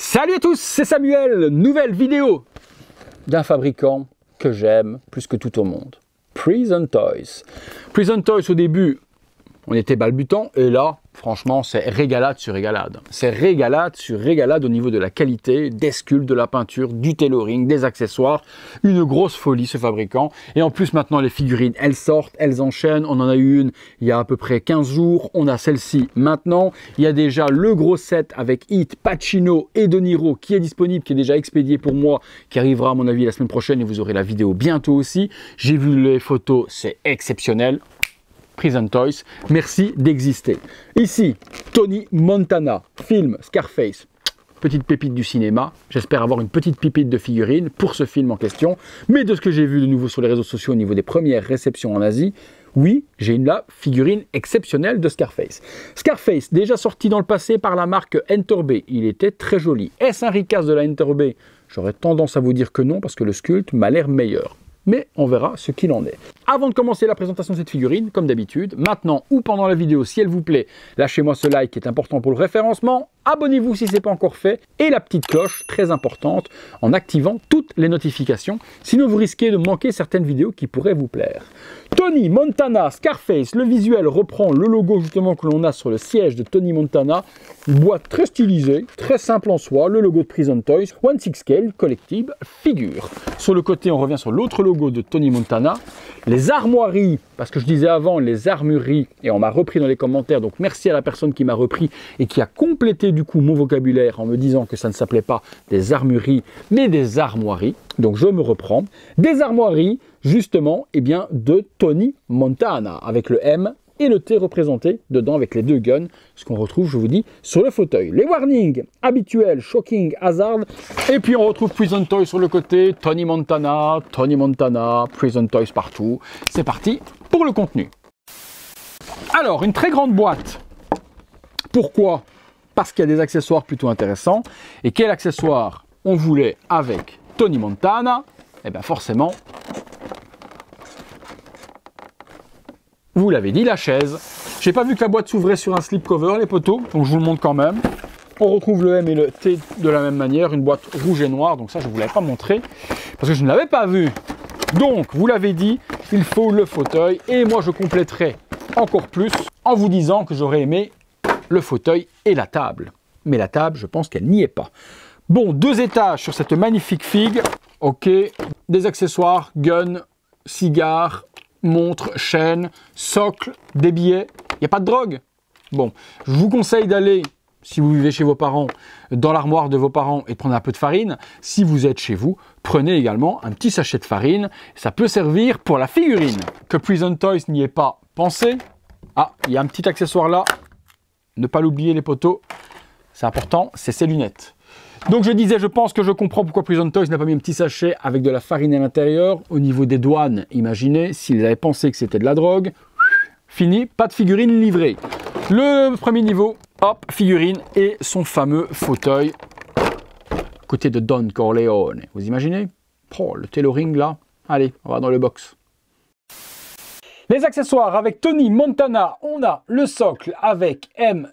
Salut à tous, c'est Samuel, nouvelle vidéo d'un fabricant que j'aime plus que tout au monde, Prison Toys. Prison Toys au début, on était balbutant. Et là, franchement, c'est régalade sur régalade. C'est régalade sur régalade au niveau de la qualité, des sculptes, de la peinture, du tailoring, des accessoires. Une grosse folie ce fabricant. Et en plus, maintenant, les figurines, elles sortent, elles enchaînent. On en a eu une il y a à peu près 15 jours. On a celle-ci maintenant. Il y a déjà le gros set avec Hit, Pacino et De Niro qui est disponible, qui est déjà expédié pour moi, qui arrivera à mon avis la semaine prochaine et vous aurez la vidéo bientôt aussi. J'ai vu les photos, c'est exceptionnel. Prison Toys. Merci d'exister. Ici, Tony Montana, film Scarface. Petite pépite du cinéma. J'espère avoir une petite pépite de figurine pour ce film en question. Mais de ce que j'ai vu de nouveau sur les réseaux sociaux au niveau des premières réceptions en Asie, oui, j'ai une la figurine exceptionnelle de Scarface. Scarface, déjà sorti dans le passé par la marque Enterbay, il était très joli. Est-ce un ricasse de la Enterbay J'aurais tendance à vous dire que non, parce que le sculpte m'a l'air meilleur mais on verra ce qu'il en est. Avant de commencer la présentation de cette figurine, comme d'habitude, maintenant ou pendant la vidéo, si elle vous plaît, lâchez-moi ce like qui est important pour le référencement abonnez-vous si ce n'est pas encore fait, et la petite cloche, très importante, en activant toutes les notifications, sinon vous risquez de manquer certaines vidéos qui pourraient vous plaire. Tony Montana, Scarface, le visuel reprend le logo justement que l'on a sur le siège de Tony Montana, une boîte très stylisée, très simple en soi, le logo de Prison Toys, One Six Scale, Collective figure. Sur le côté, on revient sur l'autre logo de Tony Montana, les armoiries parce que je disais avant, les armureries, et on m'a repris dans les commentaires, donc merci à la personne qui m'a repris et qui a complété du coup mon vocabulaire en me disant que ça ne s'appelait pas des armureries, mais des armoiries. Donc je me reprends. Des armoiries, justement, et eh bien, de Tony Montana, avec le M et le T représenté dedans avec les deux guns, ce qu'on retrouve, je vous dis, sur le fauteuil. Les warnings habituels, shocking, hazard, et puis on retrouve Prison Toys sur le côté, Tony Montana, Tony Montana, Prison Toys partout. C'est parti pour le contenu. Alors, une très grande boîte. Pourquoi Parce qu'il y a des accessoires plutôt intéressants. Et quel accessoire on voulait avec Tony Montana Eh bien forcément, vous l'avez dit, la chaise. J'ai pas vu que la boîte s'ouvrait sur un slip cover, les poteaux, donc je vous le montre quand même. On retrouve le M et le T de la même manière, une boîte rouge et noire, donc ça je ne vous l'avais pas montré, parce que je ne l'avais pas vu. Donc, vous l'avez dit, il faut le fauteuil. Et moi, je compléterai encore plus en vous disant que j'aurais aimé le fauteuil et la table. Mais la table, je pense qu'elle n'y est pas. Bon, deux étages sur cette magnifique figue. Ok, des accessoires, gun, cigare, montre, chaîne, socle, des billets. Il n'y a pas de drogue. Bon, je vous conseille d'aller si vous vivez chez vos parents, dans l'armoire de vos parents et prenez prendre un peu de farine. Si vous êtes chez vous, prenez également un petit sachet de farine. Ça peut servir pour la figurine. Que Prison Toys n'y ait pas pensé. Ah, il y a un petit accessoire là. Ne pas l'oublier les poteaux. C'est important, c'est ses lunettes. Donc je disais, je pense que je comprends pourquoi Prison Toys n'a pas mis un petit sachet avec de la farine à l'intérieur. Au niveau des douanes, imaginez, s'ils avaient pensé que c'était de la drogue, fini, pas de figurine livrée. Le premier niveau, hop, figurine et son fameux fauteuil côté de Don Corleone. Vous imaginez Oh, le tailoring là. Allez, on va dans le box. Les accessoires avec Tony Montana, on a le socle avec M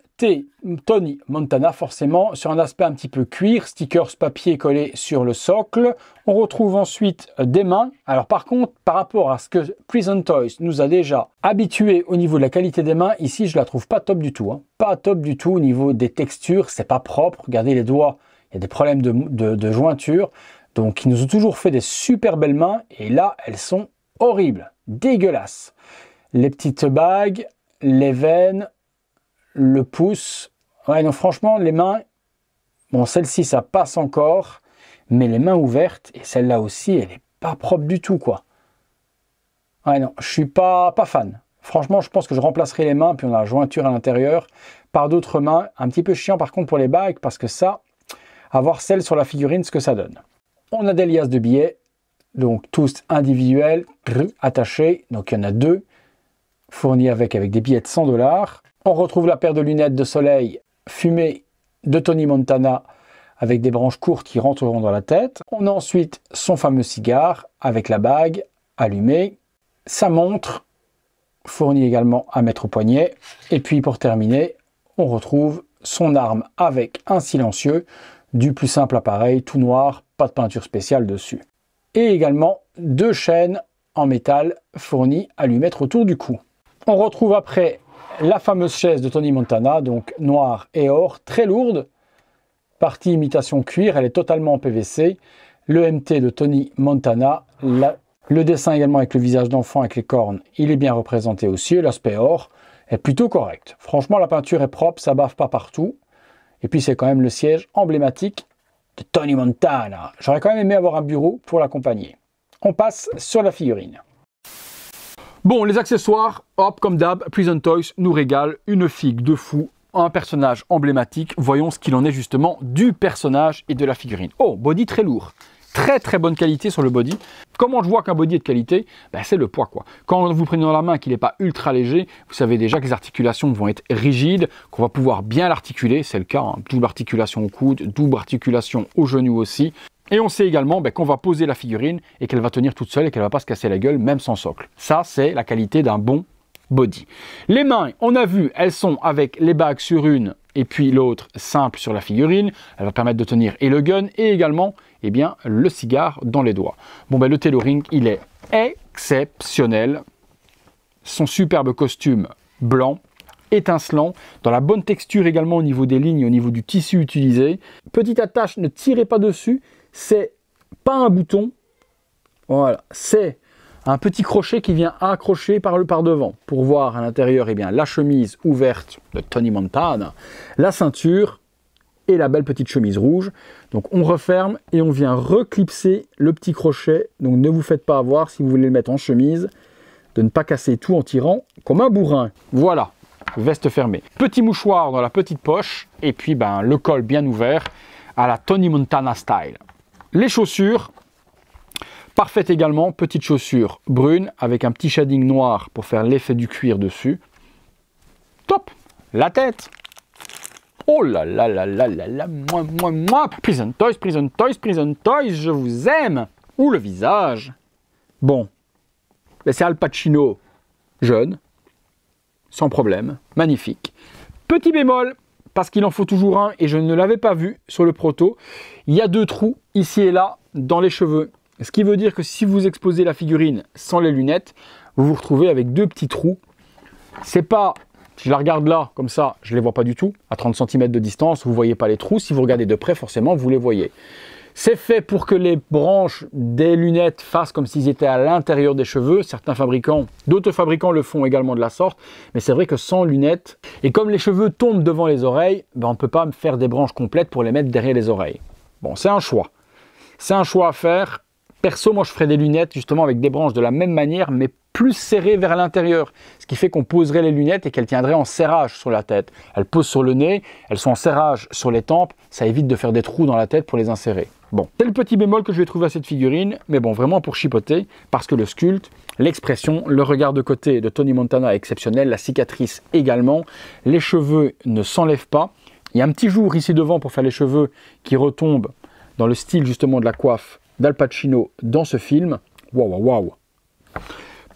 Tony Montana, forcément, sur un aspect un petit peu cuir, stickers papier collé sur le socle. On retrouve ensuite des mains. Alors par contre, par rapport à ce que Prison Toys nous a déjà habitué au niveau de la qualité des mains, ici je la trouve pas top du tout. Hein. Pas top du tout au niveau des textures, c'est pas propre. Regardez les doigts, il y a des problèmes de, de, de jointure. Donc ils nous ont toujours fait des super belles mains et là, elles sont horribles, dégueulasses. Les petites bagues, les veines, le pouce. non, franchement, les mains, bon, celle-ci, ça passe encore, mais les mains ouvertes, et celle-là aussi, elle n'est pas propre du tout, quoi. Ouais, non, je suis pas, fan. Franchement, je pense que je remplacerai les mains, puis on a la jointure à l'intérieur, par d'autres mains. Un petit peu chiant, par contre, pour les bikes, parce que ça, avoir celle sur la figurine, ce que ça donne. On a des liasses de billets, donc tous individuels, attachés, donc il y en a deux, fournis avec, avec des billets de 100 dollars. On retrouve la paire de lunettes de soleil fumée de Tony Montana avec des branches courtes qui rentreront dans la tête. On a ensuite son fameux cigare avec la bague allumée, sa montre fournie également à mettre au poignet. Et puis pour terminer, on retrouve son arme avec un silencieux du plus simple appareil, tout noir, pas de peinture spéciale dessus. Et également deux chaînes en métal fournies à lui mettre autour du cou. On retrouve après la fameuse chaise de Tony Montana, donc noire et or, très lourde, partie imitation cuir, elle est totalement en PVC, le MT de Tony Montana, le dessin également avec le visage d'enfant avec les cornes, il est bien représenté aussi, l'aspect or est plutôt correct. Franchement, la peinture est propre, ça bave pas partout, et puis c'est quand même le siège emblématique de Tony Montana. J'aurais quand même aimé avoir un bureau pour l'accompagner. On passe sur la figurine. Bon, les accessoires, hop, comme d'hab, Prison Toys nous régale une figue de fou, un personnage emblématique. Voyons ce qu'il en est justement du personnage et de la figurine. Oh, body très lourd très très bonne qualité sur le body. Comment je vois qu'un body est de qualité ben, C'est le poids quoi. Quand vous prenez dans la main qu'il n'est pas ultra léger, vous savez déjà que les articulations vont être rigides, qu'on va pouvoir bien l'articuler, c'est le cas, hein. double articulation au coude, double articulation au genou aussi. Et on sait également ben, qu'on va poser la figurine et qu'elle va tenir toute seule et qu'elle ne va pas se casser la gueule, même sans socle. Ça, c'est la qualité d'un bon body. Les mains, on a vu, elles sont avec les bagues sur une et puis l'autre simple sur la figurine. Elle va permettre de tenir et le gun et également eh bien, le cigare dans les doigts. Bon, ben, le tailoring, il est exceptionnel. Son superbe costume blanc étincelant, dans la bonne texture également au niveau des lignes, au niveau du tissu utilisé. Petite attache, ne tirez pas dessus, c'est pas un bouton, voilà, c'est un petit crochet qui vient accrocher par le par devant pour voir à l'intérieur eh bien la chemise ouverte de Tony Montana, la ceinture et la belle petite chemise rouge. Donc on referme et on vient reclipser le petit crochet. Donc ne vous faites pas avoir si vous voulez le mettre en chemise de ne pas casser tout en tirant comme un bourrin. Voilà, veste fermée. Petit mouchoir dans la petite poche et puis ben le col bien ouvert à la Tony Montana style. Les chaussures, parfaites également, petites chaussures brunes avec un petit shading noir pour faire l'effet du cuir dessus. Top La tête Oh là là là là là là, moi, moi, moi Prison Toys, Prison Toys, Prison Toys, je vous aime Ou le visage Bon, ben, c'est Al Pacino, jeune, sans problème, magnifique. Petit bémol, parce qu'il en faut toujours un et je ne l'avais pas vu sur le proto. Il y a deux trous ici et là dans les cheveux. Ce qui veut dire que si vous exposez la figurine sans les lunettes, vous vous retrouvez avec deux petits trous. C'est pas, je la regarde là, comme ça, je ne les vois pas du tout, à 30 cm de distance, vous ne voyez pas les trous. Si vous regardez de près, forcément, vous les voyez. C'est fait pour que les branches des lunettes fassent comme s'ils étaient à l'intérieur des cheveux. Certains fabricants, d'autres fabricants le font également de la sorte, mais c'est vrai que sans lunettes, et comme les cheveux tombent devant les oreilles, ben, on ne peut pas faire des branches complètes pour les mettre derrière les oreilles. Bon, c'est un choix. C'est un choix à faire. Perso, moi je ferais des lunettes justement avec des branches de la même manière, mais plus serrées vers l'intérieur, ce qui fait qu'on poserait les lunettes et qu'elles tiendraient en serrage sur la tête. Elles posent sur le nez, elles sont en serrage sur les tempes, ça évite de faire des trous dans la tête pour les insérer. Bon, c'est le petit bémol que je vais trouver à cette figurine, mais bon, vraiment pour chipoter, parce que le sculpte, l'expression, le regard de côté de Tony Montana est exceptionnel, la cicatrice également, les cheveux ne s'enlèvent pas. Il y a un petit jour ici devant pour faire les cheveux qui retombent dans le style justement de la coiffe d'Al Pacino dans ce film. Waouh, waouh, waouh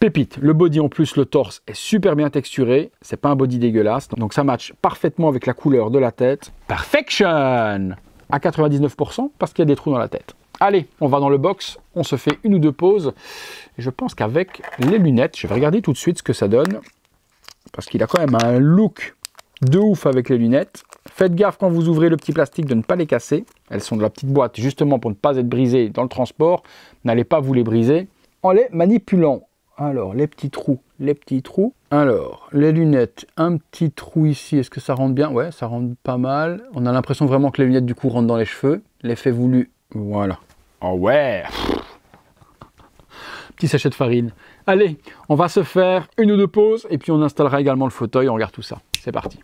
Pépite, le body en plus, le torse est super bien texturé, c'est pas un body dégueulasse, donc ça match parfaitement avec la couleur de la tête. Perfection à 99% parce qu'il y a des trous dans la tête. Allez, on va dans le box, on se fait une ou deux pauses. Je pense qu'avec les lunettes, je vais regarder tout de suite ce que ça donne. Parce qu'il a quand même un look de ouf avec les lunettes. Faites gaffe quand vous ouvrez le petit plastique de ne pas les casser. Elles sont de la petite boîte justement pour ne pas être brisées dans le transport. N'allez pas vous les briser en les manipulant. Alors, les petits trous, les petits trous. Alors, les lunettes, un petit trou ici, est-ce que ça rentre bien Ouais, ça rentre pas mal. On a l'impression vraiment que les lunettes du coup rentrent dans les cheveux. L'effet voulu, voilà. Oh ouais Petit sachet de farine. Allez, on va se faire une ou deux pauses et puis on installera également le fauteuil, on regarde tout ça. C'est parti.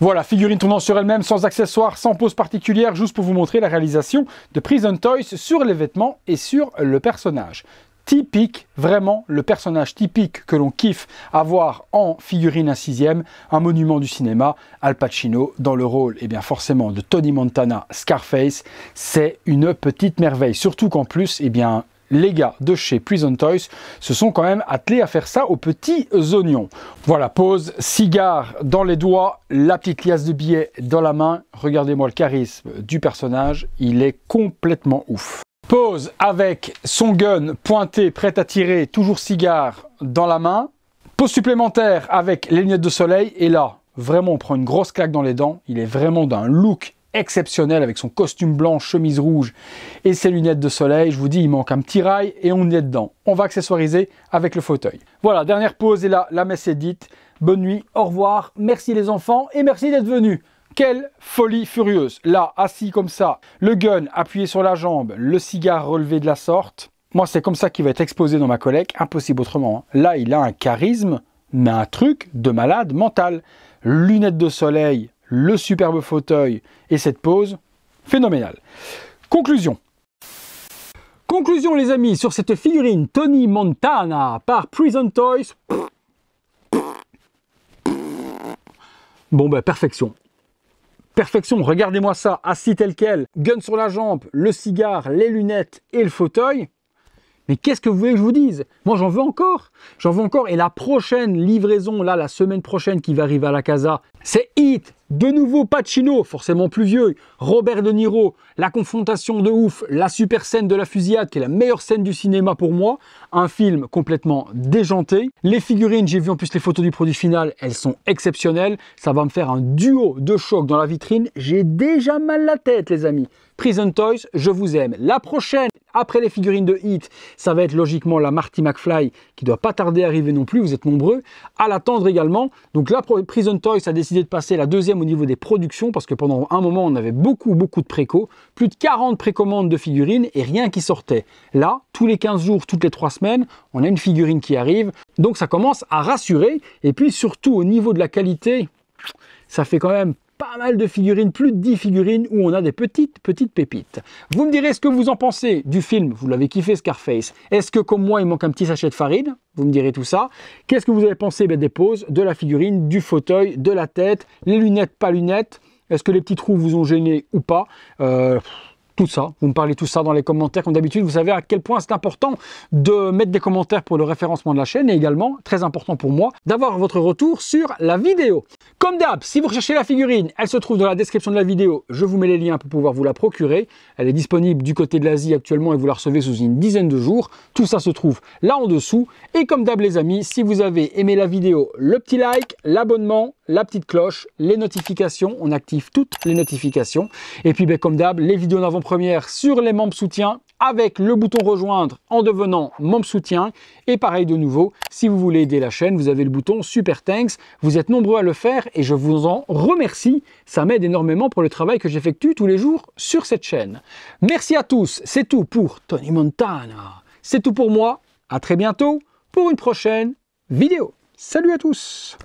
Voilà, figurine tournant sur elle-même, sans accessoires, sans pose particulière, juste pour vous montrer la réalisation de Prison Toys sur les vêtements et sur le personnage typique, vraiment le personnage typique que l'on kiffe avoir en figurine à sixième, un monument du cinéma, Al Pacino dans le rôle, et eh bien forcément de Tony Montana, Scarface, c'est une petite merveille. Surtout qu'en plus, eh bien les gars de chez Prison Toys se sont quand même attelés à faire ça aux petits oignons. Voilà, pose, cigare dans les doigts, la petite liasse de billets dans la main. Regardez-moi le charisme du personnage, il est complètement ouf. Pose avec son gun pointé, prêt à tirer, toujours cigare dans la main. Pose supplémentaire avec les lunettes de soleil. Et là, vraiment, on prend une grosse claque dans les dents. Il est vraiment d'un look exceptionnel avec son costume blanc, chemise rouge et ses lunettes de soleil. Je vous dis, il manque un petit rail et on y est dedans. On va accessoiriser avec le fauteuil. Voilà, dernière pause et là, la messe est dite. Bonne nuit, au revoir, merci les enfants et merci d'être venus. Quelle folie furieuse Là, assis comme ça, le gun appuyé sur la jambe, le cigare relevé de la sorte. Moi, c'est comme ça qu'il va être exposé dans ma collecte, impossible autrement. Hein. Là, il a un charisme, mais un truc de malade mental. Lunettes de soleil, le superbe fauteuil et cette pose, phénoménale. Conclusion. Conclusion les amis sur cette figurine Tony Montana par Prison Toys. Bon ben perfection perfection. Regardez-moi ça, assis tel quel, gun sur la jambe, le cigare, les lunettes et le fauteuil. Mais qu'est-ce que vous voulez que je vous dise Moi, j'en veux encore. J'en veux encore. Et la prochaine livraison, là, la semaine prochaine qui va arriver à la casa, c'est Hit, de nouveau Pacino, forcément plus vieux, Robert De Niro, la confrontation de ouf, la super scène de la fusillade qui est la meilleure scène du cinéma pour moi, un film complètement déjanté. Les figurines, j'ai vu en plus les photos du produit final, elles sont exceptionnelles, ça va me faire un duo de choc dans la vitrine, j'ai déjà mal la tête les amis. Prison Toys, je vous aime. La prochaine, après les figurines de Hit, ça va être logiquement la Marty McFly qui doit pas tarder à arriver non plus, vous êtes nombreux à l'attendre également. Donc là, Prison Toys a décidé de passer la deuxième au niveau des productions parce que pendant un moment, on avait beaucoup, beaucoup de préco, plus de 40 précommandes de figurines et rien qui sortait. Là, tous les 15 jours, toutes les 3 semaines, on a une figurine qui arrive. Donc ça commence à rassurer. Et puis surtout au niveau de la qualité, ça fait quand même pas mal de figurines, plus de 10 figurines où on a des petites, petites pépites. Vous me direz ce que vous en pensez du film, vous l'avez kiffé Scarface. Est-ce que comme moi il manque un petit sachet de farine Vous me direz tout ça. Qu'est-ce que vous avez pensé ben, des poses, de la figurine, du fauteuil, de la tête, les lunettes, pas lunettes Est-ce que les petits trous vous ont gêné ou pas euh, tout ça. Vous me parlez tout ça dans les commentaires. Comme d'habitude, vous savez à quel point c'est important de mettre des commentaires pour le référencement de la chaîne et également, très important pour moi, d'avoir votre retour sur la vidéo. Comme d'hab, si vous recherchez la figurine, elle se trouve dans la description de la vidéo. Je vous mets les liens pour pouvoir vous la procurer. Elle est disponible du côté de l'Asie actuellement et vous la recevez sous une dizaine de jours. Tout ça se trouve là en dessous. Et comme d'hab les amis, si vous avez aimé la vidéo, le petit like, l'abonnement la petite cloche, les notifications. On active toutes les notifications. Et puis, ben, comme d'hab, les vidéos en avant première sur les membres soutiens, avec le bouton rejoindre en devenant membre soutien. Et pareil de nouveau, si vous voulez aider la chaîne, vous avez le bouton Super Thanks. Vous êtes nombreux à le faire et je vous en remercie. Ça m'aide énormément pour le travail que j'effectue tous les jours sur cette chaîne. Merci à tous. C'est tout pour Tony Montana. C'est tout pour moi. À très bientôt pour une prochaine vidéo. Salut à tous